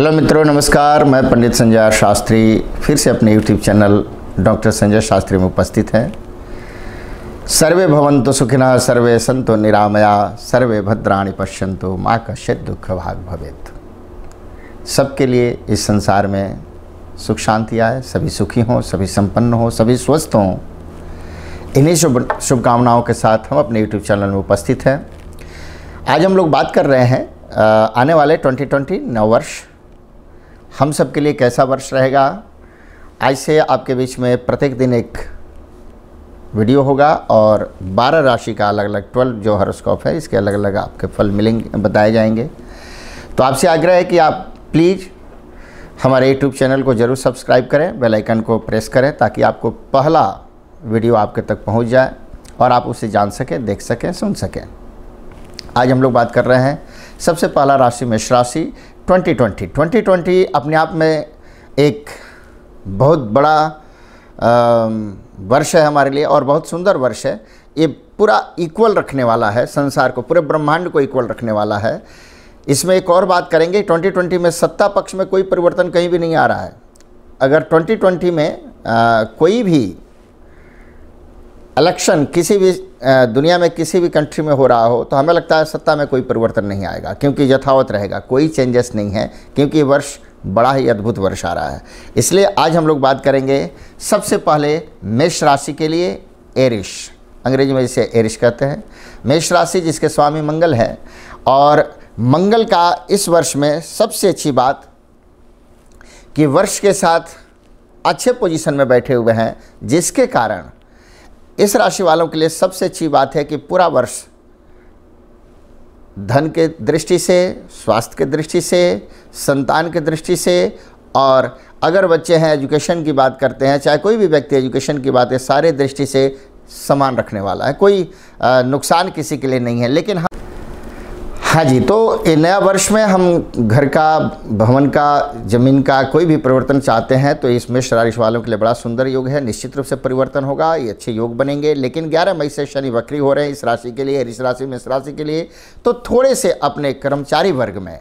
hello मित्रों नमस्कार मैं पंडित संजय शास्त्री फिर से अपने YouTube channel doctor Sanjay Shastri में उपस्थित हैं सर्वे भवंतु सुखिना सर्वे संतो निरामया सर्वे भद्राणी पश्यंतु माँ का शिद दुख भाग भवेत सबके लिए इस संसार में सुख शांति आए सभी सुखी हों सभी संपन्न हों सभी स्वस्थ हों इन्हीं शुभ शुभकामनाओं के साथ हम अपने यूट्यूब चैनल में उपस्थित हैं आज हम लोग बात कर रहे हैं आने वाले 2020 ट्वेंटी नववर्ष हम सब के लिए कैसा वर्ष रहेगा आज से आपके बीच में प्रत्येक दिन एक वीडियो होगा और 12 राशि का अलग अलग 12 जो हॉरोस्कोप है इसके अलग अलग आपके फल मिलेंगे बताए जाएंगे तो आपसे आग्रह है कि आप प्लीज़ हमारे यूट्यूब चैनल को ज़रूर सब्सक्राइब करें बेल आइकन को प्रेस करें ताकि आपको पहला वीडियो आपके तक पहुंच जाए और आप उसे जान सकें देख सकें सुन सकें आज हम लोग बात कर रहे हैं सबसे पहला राशि मेष राशि 2020 2020 अपने आप में एक बहुत बड़ा वर्ष है हमारे लिए और बहुत सुंदर वर्ष है ये पूरा इक्वल रखने वाला है संसार को पूरे ब्रह्मांड को इक्वल रखने वाला है इसमें एक और बात करेंगे 2020 में सत्ता पक्ष में कोई परिवर्तन कहीं भी नहीं आ रहा है अगर 2020 में आ, कोई भी इलेक्शन किसी भी दुनिया में किसी भी कंट्री में हो रहा हो तो हमें लगता है सत्ता में कोई परिवर्तन नहीं आएगा क्योंकि यथावत रहेगा कोई चेंजेस नहीं है क्योंकि वर्ष बड़ा ही अद्भुत वर्ष आ रहा है इसलिए आज हम लोग बात करेंगे सबसे पहले मेष राशि के लिए एरिश अंग्रेजी में जिसे एरिश कहते हैं मेष राशि जिसके स्वामी मंगल है और मंगल का इस वर्ष में सबसे अच्छी बात कि वर्ष के साथ अच्छे पोजीशन में बैठे हुए हैं जिसके कारण इस राशि वालों के लिए सबसे अच्छी बात है कि पूरा वर्ष धन के दृष्टि से स्वास्थ्य के दृष्टि से संतान के दृष्टि से और अगर बच्चे हैं एजुकेशन की बात करते हैं चाहे कोई भी व्यक्ति एजुकेशन की बात है सारे दृष्टि से समान रखने वाला है कोई नुकसान किसी के लिए नहीं है लेकिन हाँ जी तो नया वर्ष में हम घर का भवन का जमीन का कोई भी परिवर्तन चाहते हैं तो इसमें शरारिश वालों के लिए बड़ा सुंदर योग है निश्चित रूप से परिवर्तन होगा ये अच्छे योग बनेंगे लेकिन 11 मई से शनि वक्री हो रहे हैं इस राशि के लिए इस राशि में इस राशि के लिए तो थोड़े से अपने कर्मचारी वर्ग में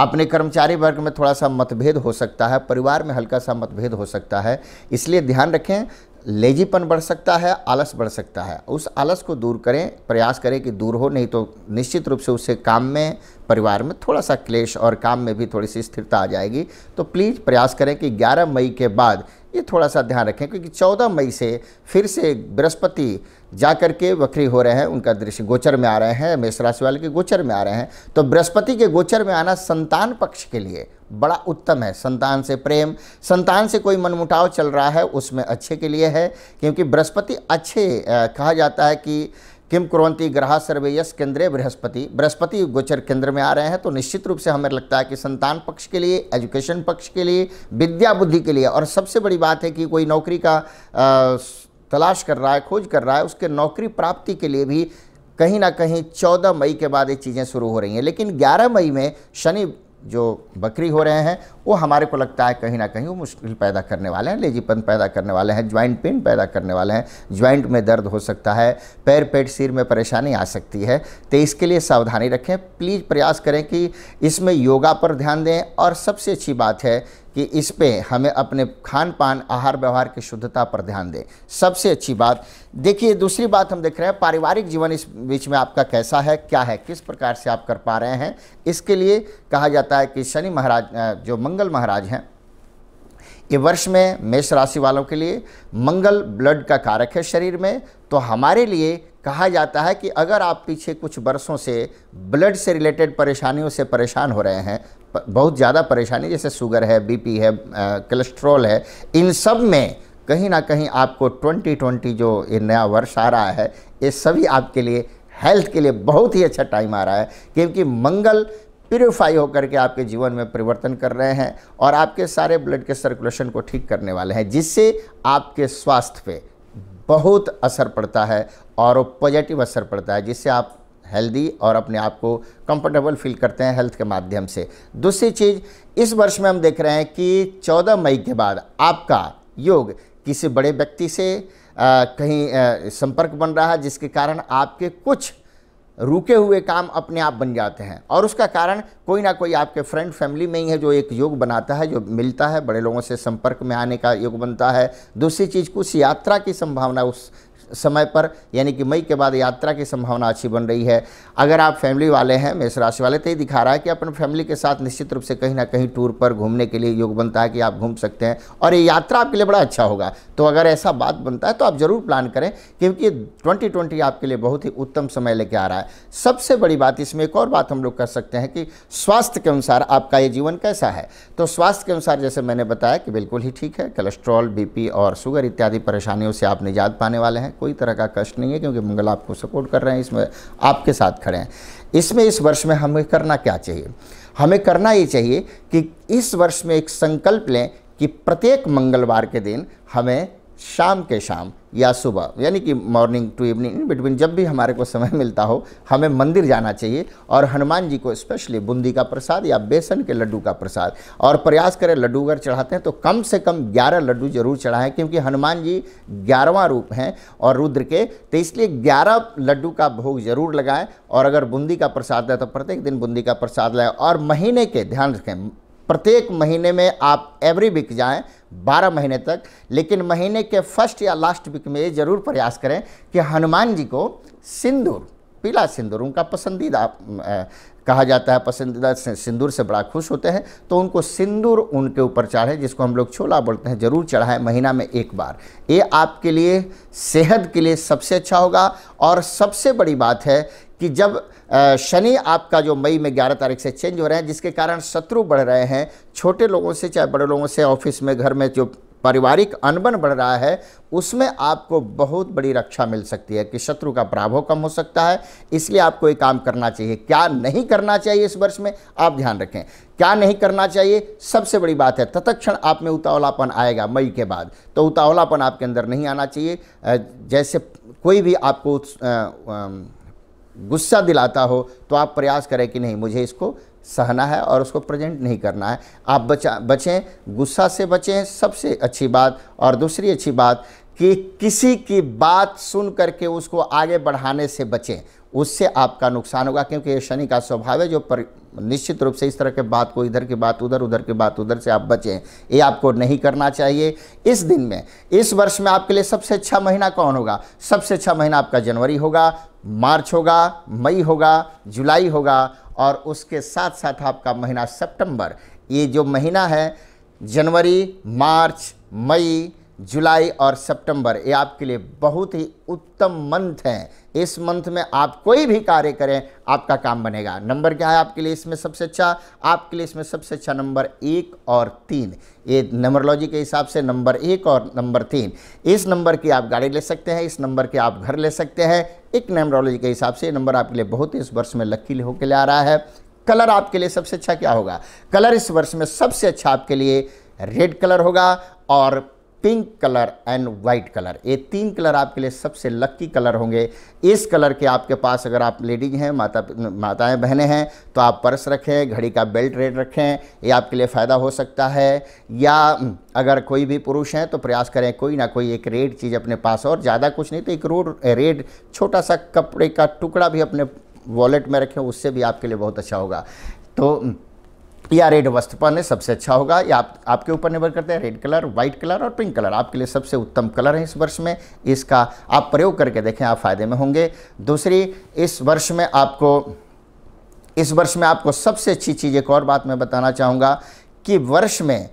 अपने कर्मचारी वर्ग में थोड़ा सा मतभेद हो सकता है परिवार में हल्का सा मतभेद हो सकता है इसलिए ध्यान रखें लेजीपन बढ़ सकता है आलस बढ़ सकता है उस आलस को दूर करें प्रयास करें कि दूर हो नहीं तो निश्चित रूप से उससे काम में परिवार में थोड़ा सा क्लेश और काम में भी थोड़ी सी स्थिरता आ जाएगी तो प्लीज़ प्रयास करें कि 11 मई के बाद ये थोड़ा सा ध्यान रखें क्योंकि 14 मई से फिर से बृहस्पति जा कर के वक्री हो रहे हैं उनका दृश्य गोचर में आ रहे हैं मेष राशि वाले के गोचर में आ रहे हैं तो बृहस्पति के गोचर में आना संतान पक्ष के लिए बड़ा उत्तम है संतान से प्रेम संतान से कोई मनमुटाव चल रहा है उसमें अच्छे के लिए है क्योंकि बृहस्पति अच्छे कहा जाता है कि किम कुरंती ग्रह सर्वेयस केंद्रीय बृहस्पति बृहस्पति गोचर केंद्र में आ रहे हैं तो निश्चित रूप से हमें लगता है कि संतान पक्ष के लिए एजुकेशन पक्ष के लिए विद्या बुद्धि के लिए और सबसे बड़ी बात है कि कोई नौकरी का तलाश कर रहा है खोज कर रहा है उसके नौकरी प्राप्ति के लिए भी कहीं ना कहीं 14 मई के बाद ये चीज़ें शुरू हो रही हैं लेकिन 11 मई में शनि जो बकरी हो रहे हैं वो हमारे को लगता है कहीं ना कहीं वो मुश्किल पैदा करने वाले हैं लेजीपन पैदा करने वाले हैं ज्वाइंट पेन पैदा करने वाले हैं ज्वाइंट में दर्द हो सकता है पैर पेट सिर में परेशानी आ सकती है तो इसके लिए सावधानी रखें प्लीज़ प्रयास करें कि इसमें योगा पर ध्यान दें और सबसे अच्छी बात है कि इस पर हमें अपने खान पान आहार व्यवहार की शुद्धता पर ध्यान दें सबसे अच्छी बात देखिए दूसरी बात हम देख रहे हैं पारिवारिक जीवन इस बीच में आपका कैसा है क्या है किस प्रकार से आप कर पा रहे हैं इसके लिए कहा जाता है कि शनि महाराज जो मंगल मंगल महाराज हैं ये वर्ष में मेष राशि वालों के लिए मंगल ब्लड का कारक है शरीर में तो हमारे लिए कहा जाता है कि अगर आप पीछे कुछ वर्षों से ब्लड से रिलेटेड परेशानियों से परेशान हो रहे हैं बहुत ज़्यादा परेशानी जैसे शुगर है बीपी है कोलेस्ट्रॉल है इन सब में कहीं ना कहीं आपको 2020 जो ये नया वर्ष आ रहा है ये सभी आपके लिए हेल्थ के लिए बहुत ही अच्छा टाइम आ रहा है क्योंकि मंगल प्योरीफाई होकर के आपके जीवन में परिवर्तन कर रहे हैं और आपके सारे ब्लड के सर्कुलेशन को ठीक करने वाले हैं जिससे आपके स्वास्थ्य पे बहुत असर पड़ता है और पॉजिटिव असर पड़ता है जिससे आप हेल्दी और अपने आप को कंफर्टेबल फील करते हैं हेल्थ के माध्यम से दूसरी चीज़ इस वर्ष में हम देख रहे हैं कि 14 मई के बाद आपका योग किसी बड़े व्यक्ति से आ, कहीं आ, संपर्क बन रहा है जिसके कारण आपके कुछ रुके हुए काम अपने आप बन जाते हैं और उसका कारण कोई ना कोई आपके फ्रेंड फैमिली में ही है जो एक योग बनाता है जो मिलता है बड़े लोगों से संपर्क में आने का योग बनता है दूसरी चीज़ कुछ यात्रा की संभावना उस समय पर यानी कि मई के बाद यात्रा की संभावना अच्छी बन रही है अगर आप फैमिली वाले हैं मेष राशि वाले तो ये दिखा रहा है कि अपन फैमिली के साथ निश्चित रूप से कहीं ना कहीं टूर पर घूमने के लिए योग बनता है कि आप घूम सकते हैं और ये यात्रा आपके लिए बड़ा अच्छा होगा तो अगर ऐसा बात बनता है तो आप ज़रूर प्लान करें क्योंकि ट्वेंटी ट्वेंटी आपके लिए बहुत ही उत्तम समय लेके आ रहा है सबसे बड़ी बात इसमें एक और बात हम लोग कर सकते हैं कि स्वास्थ्य के अनुसार आपका ये जीवन कैसा है तो स्वास्थ्य के अनुसार जैसे मैंने बताया कि बिल्कुल ही ठीक है कोलेस्ट्रॉल बी और शुगर इत्यादि परेशानियों से आप निजात पाने वाले हैं हैं कोई तरह का कष्ट नहीं है क्योंकि मंगल आपको सपोर्ट कर रहे हैं इसमें आपके साथ खड़े हैं इसमें इस वर्ष में हमें करना क्या चाहिए हमें करना ये चाहिए कि इस वर्ष में एक संकल्प लें कि प्रत्येक मंगलवार के दिन हमें शाम के शाम या सुबह यानी कि morning to evening in between जब भी हमारे को समय मिलता हो हमें मंदिर जाना चाहिए और हनुमान जी को स्पेशली बूंदी का प्रसाद या बेसन के लड्डू का प्रसाद और प्रयास करें लड्डू अगर चढ़ाते हैं तो कम से कम 11 लड्डू जरूर चढ़ाएं क्योंकि हनुमान जी ग्यारहवां रूप हैं और रुद्र के तो इसलिए ग्यारह लड्डू का भोग जरूर लगाएँ और अगर बूंदी का प्रसाद लें तो प्रत्येक दिन बूंदी का प्रसाद लाएँ और महीने के ध्यान रखें प्रत्येक महीने में आप एवरी वीक जाएं 12 महीने तक लेकिन महीने के फर्स्ट या लास्ट वीक में ये ज़रूर प्रयास करें कि हनुमान जी को सिंदूर पीला सिंदूर उनका पसंदीदा कहा जाता है पसंदीदा सिंदूर से बड़ा खुश होते हैं तो उनको सिंदूर उनके ऊपर चढ़ाएं जिसको हम लोग छोला बोलते हैं ज़रूर चढ़ाएं महीना में एक बार ये आपके लिए सेहत के लिए सबसे अच्छा होगा और सबसे बड़ी बात है कि जब शनि आपका जो मई में ग्यारह तारीख से चेंज हो रहे हैं जिसके कारण शत्रु बढ़ रहे हैं छोटे लोगों से चाहे बड़े लोगों से ऑफिस में घर में जो पारिवारिक अनबन बढ़ रहा है उसमें आपको बहुत बड़ी रक्षा मिल सकती है कि शत्रु का प्रभाव कम हो सकता है इसलिए आपको ये काम करना चाहिए क्या नहीं करना चाहिए इस वर्ष में आप ध्यान रखें क्या नहीं करना चाहिए सबसे बड़ी बात है तत्क्षण आप में उतावलापन आएगा मई के बाद तो उतावलापन आपके अंदर नहीं आना चाहिए जैसे कोई भी आपको गुस्सा दिलाता हो तो आप प्रयास करें कि नहीं मुझे इसको सहना है और उसको प्रेजेंट नहीं करना है आप बचा बचें गुस्सा से बचें सबसे अच्छी बात और दूसरी अच्छी बात कि किसी की बात सुन करके उसको आगे बढ़ाने से बचें उससे आपका नुकसान होगा क्योंकि ये शनि का स्वभाव है जो पर निश्चित रूप से इस तरह के बात को इधर की बात उधर उधर की बात उधर से आप बचें ये आपको नहीं करना चाहिए इस दिन में इस वर्ष में आपके लिए सबसे अच्छा महीना कौन होगा सबसे अच्छा महीना आपका जनवरी होगा मार्च होगा मई होगा जुलाई होगा और उसके साथ साथ आपका महीना सेप्टेम्बर ये जो महीना है जनवरी मार्च मई जुलाई और सितंबर ये आपके लिए बहुत ही उत्तम मंथ है इस मंथ में आप कोई भी कार्य करें आपका काम बनेगा नंबर क्या है आपके लिए इसमें सबसे अच्छा आपके लिए इसमें सबसे अच्छा नंबर एक और तीन ये नंबरलॉजी के हिसाब से नंबर एक और नंबर तीन इस नंबर की आप गाड़ी ले सकते हैं इस नंबर के आप घर ले सकते हैं एक नंबरोलॉजी के हिसाब से ये नंबर आपके लिए बहुत इस वर्ष में लक्की होकर ले आ रहा है कलर आपके लिए सबसे अच्छा क्या होगा कलर इस वर्ष में सबसे अच्छा आपके लिए रेड कलर होगा और pink colour and white colour ये तीन कलर आपके लिए सबसे लक्की कलर होंगे इस कलर के आपके पास अगर आप लेडीज हैं माता माताएं बहनें हैं तो आप पर्स रखें घड़ी का बेल्ट रेड रखें ये आपके लिए फ़ायदा हो सकता है या हम्म, अगर कोई भी पुरुष हैं तो प्रयास करें कोई ना कोई एक रेड चीज़ अपने पास और ज़्यादा कुछ नहीं तो एक रोड रेड छोटा सा कपड़े का टुकड़ा भी अपने वॉलेट में रखें उससे भी आपके लिए बहुत अच्छा होगा तो हम्म, या रेड वस्त्र पहनने सबसे अच्छा होगा या आप आपके ऊपर निर्भर करते हैं रेड कलर व्हाइट कलर और पिंक कलर आपके लिए सबसे उत्तम कलर है इस वर्ष में इसका आप प्रयोग करके देखें आप फायदे में होंगे दूसरी इस वर्ष में आपको इस वर्ष में आपको सबसे अच्छी चीज़ एक और बात मैं बताना चाहूँगा कि वर्ष में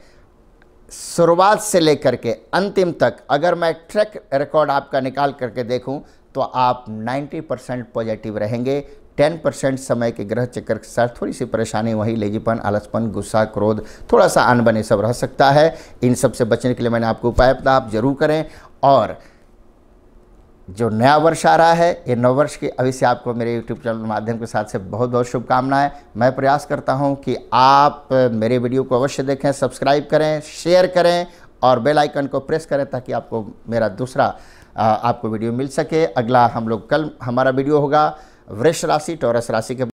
शुरुआत से लेकर के अंतिम तक अगर मैं ट्रैक रिकॉर्ड आपका निकाल करके देखूं तो आप 90 परसेंट पॉजिटिव रहेंगे टेन परसेंट समय के ग्रह चक्कर के साथ थोड़ी सी परेशानी वही लेजीपन आलसपन गुस्सा क्रोध थोड़ा सा अनबन सब रह सकता है इन सब से बचने के लिए मैंने आपको उपाय बताया आप जरूर करें और जो नया वर्ष आ रहा है ये नव वर्ष के अभी से आपको मेरे यूट्यूब चैनल माध्यम के साथ से बहुत बहुत शुभकामनाएं मैं प्रयास करता हूं कि आप मेरे वीडियो को अवश्य देखें सब्सक्राइब करें शेयर करें और बेल आइकन को प्रेस करें ताकि आपको मेरा दूसरा आपको वीडियो मिल सके अगला हम लोग कल हमारा वीडियो होगा वृष राशि टॉरस राशि के